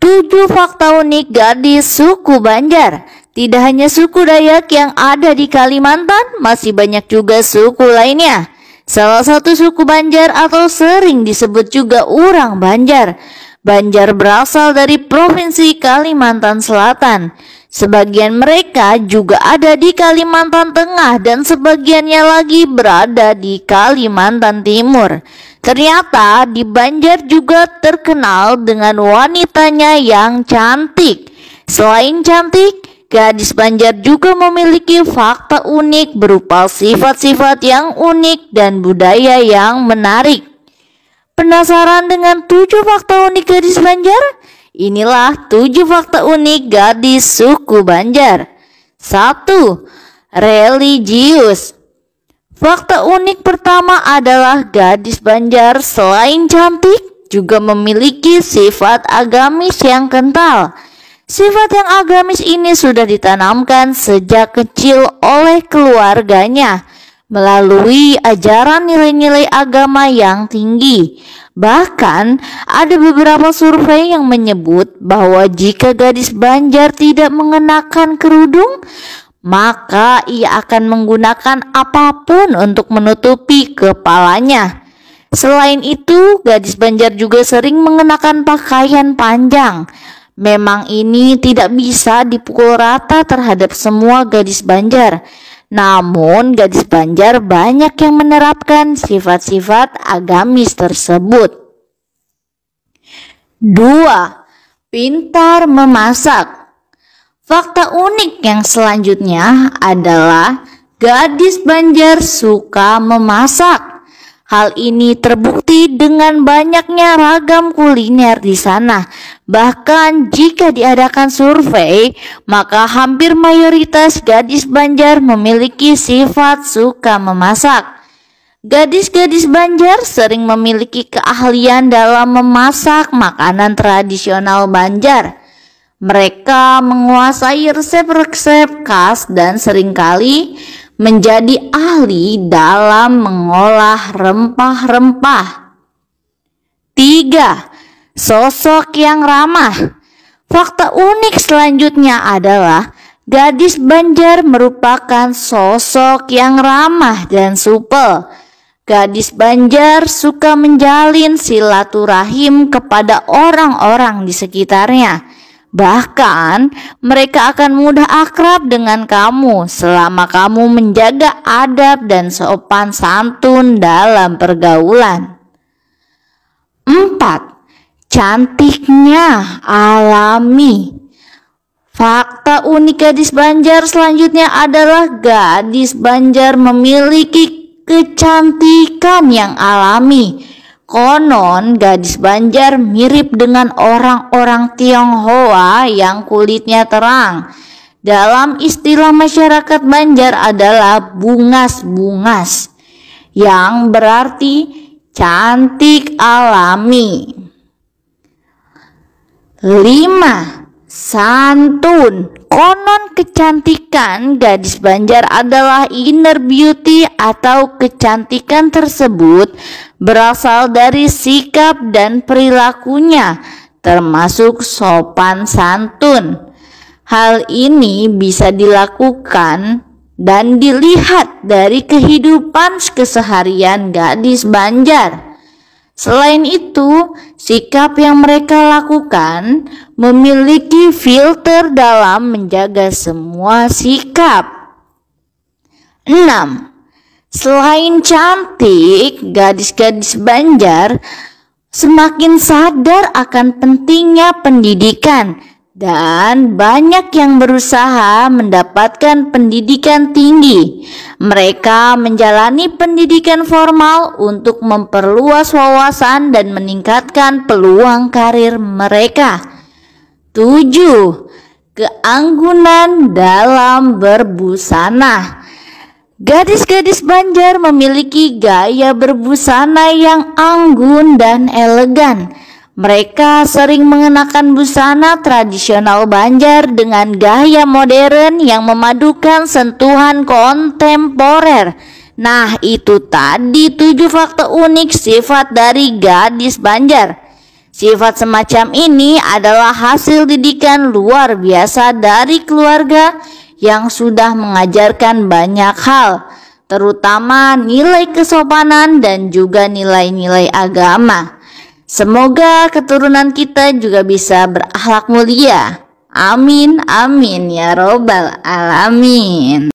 7 fakta unik gadis suku Banjar. Tidak hanya suku Dayak yang ada di Kalimantan, masih banyak juga suku lainnya. Salah satu suku Banjar atau sering disebut juga orang Banjar. Banjar berasal dari Provinsi Kalimantan Selatan. Sebagian mereka juga ada di Kalimantan Tengah dan sebagiannya lagi berada di Kalimantan Timur. Ternyata di Banjar juga terkenal dengan wanitanya yang cantik. Selain cantik, gadis Banjar juga memiliki fakta unik berupa sifat-sifat yang unik dan budaya yang menarik. Penasaran dengan tujuh fakta unik gadis Banjar? Inilah tujuh fakta unik gadis suku Banjar. 1. Religius Fakta unik pertama adalah gadis Banjar selain cantik juga memiliki sifat agamis yang kental. Sifat yang agamis ini sudah ditanamkan sejak kecil oleh keluarganya melalui ajaran nilai-nilai agama yang tinggi. Bahkan, ada beberapa survei yang menyebut bahwa jika gadis Banjar tidak mengenakan kerudung, maka ia akan menggunakan apapun untuk menutupi kepalanya. Selain itu, gadis Banjar juga sering mengenakan pakaian panjang. Memang ini tidak bisa dipukul rata terhadap semua gadis Banjar. Namun, gadis Banjar banyak yang menerapkan sifat-sifat agamis tersebut. 2. Pintar memasak. Fakta unik yang selanjutnya adalah gadis Banjar suka memasak. Hal ini terbukti dengan banyaknya ragam kuliner di sana, Bahkan jika diadakan survei, maka hampir mayoritas gadis Banjar memiliki sifat suka memasak. Gadis-gadis Banjar sering memiliki keahlian dalam memasak makanan tradisional Banjar. Mereka menguasai resep-resep khas dan seringkali menjadi ahli dalam mengolah rempah-rempah. 3 sosok yang ramah. Fakta unik selanjutnya adalah gadis Banjar merupakan sosok yang ramah dan supel. Gadis Banjar suka menjalin silaturahim kepada orang-orang di sekitarnya. Bahkan, mereka akan mudah akrab dengan kamu selama kamu menjaga adab dan sopan santun dalam pergaulan. 4 cantiknya alami. Fakta unik gadis Banjar selanjutnya adalah gadis Banjar memiliki kecantikan yang alami. Konon gadis Banjar mirip dengan orang-orang Tionghoa yang kulitnya terang. Dalam istilah masyarakat Banjar adalah bungas-bungas yang berarti cantik alami. 5. Santun Konon kecantikan gadis Banjar adalah inner beauty atau kecantikan tersebut berasal dari sikap dan perilakunya termasuk sopan santun. Hal ini bisa dilakukan dan dilihat dari kehidupan keseharian gadis Banjar. Selain itu, sikap yang mereka lakukan memiliki filter dalam menjaga semua sikap. 6. Selain cantik, gadis-gadis Banjar semakin sadar akan pentingnya pendidikan dan banyak yang berusaha mendapatkan pendidikan tinggi. Mereka menjalani pendidikan formal untuk memperluas wawasan dan meningkatkan peluang karir mereka. 7. Keanggunan dalam berbusana. Gadis-gadis Banjar memiliki gaya berbusana yang anggun dan elegan mereka sering mengenakan busana tradisional Banjar dengan gaya modern yang memadukan sentuhan kontemporer. Nah, itu tadi tujuh fakta unik sifat dari gadis Banjar. Sifat semacam ini adalah hasil didikan luar biasa dari keluarga yang sudah mengajarkan banyak hal, terutama nilai kesopanan dan juga nilai-nilai agama. Semoga keturunan kita juga bisa berakhlak mulia. Amin, amin ya Robbal 'Alamin.